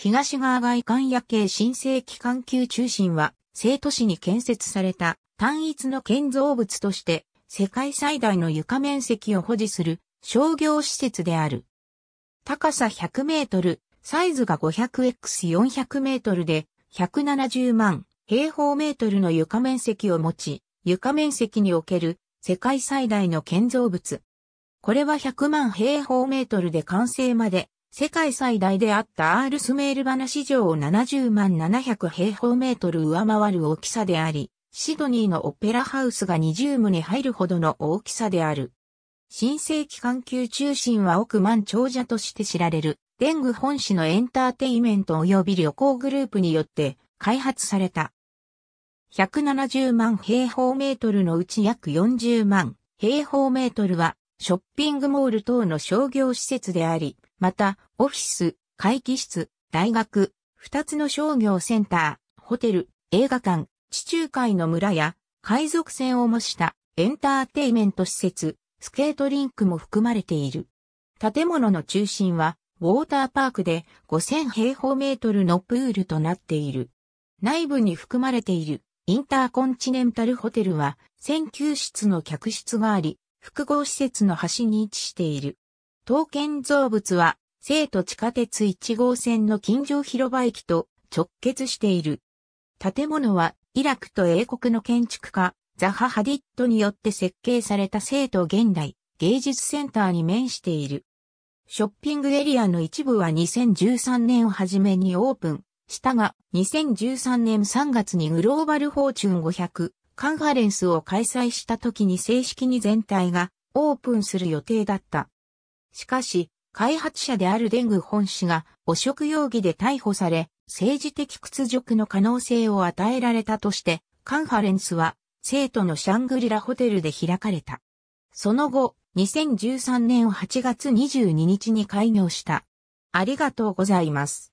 東側外観夜景新世紀環球中心は、生徒市に建設された単一の建造物として、世界最大の床面積を保持する商業施設である。高さ100メートル、サイズが 500x400 メートルで、170万平方メートルの床面積を持ち、床面積における世界最大の建造物。これは100万平方メートルで完成まで世界最大であったアールスメールバナ市場を70万700平方メートル上回る大きさであり、シドニーのオペラハウスが20棟入るほどの大きさである。新世紀環球中心は億万長者として知られる、デング本市のエンターテイメント及び旅行グループによって開発された。170万平方メートルのうち約40万平方メートルはショッピングモール等の商業施設であり、また、オフィス、会議室、大学、二つの商業センター、ホテル、映画館、地中海の村や、海賊船を模したエンターテイメント施設、スケートリンクも含まれている。建物の中心は、ウォーターパークで5000平方メートルのプールとなっている。内部に含まれているインターコンチネンタルホテルは1009室の客室があり、複合施設の端に位置している。刀剣造物は、生都地下鉄1号線の近所広場駅と直結している。建物は、イラクと英国の建築家、ザハ・ハディットによって設計された生徒現代芸術センターに面している。ショッピングエリアの一部は2013年をはじめにオープンしたが、2013年3月にグローバルフォーチュン500カンファレンスを開催した時に正式に全体がオープンする予定だった。しかし、開発者であるデング本氏が汚職容疑で逮捕され、政治的屈辱の可能性を与えられたとして、カンファレンスは、生徒のシャングリラホテルで開かれた。その後、2013年8月22日に開業した。ありがとうございます。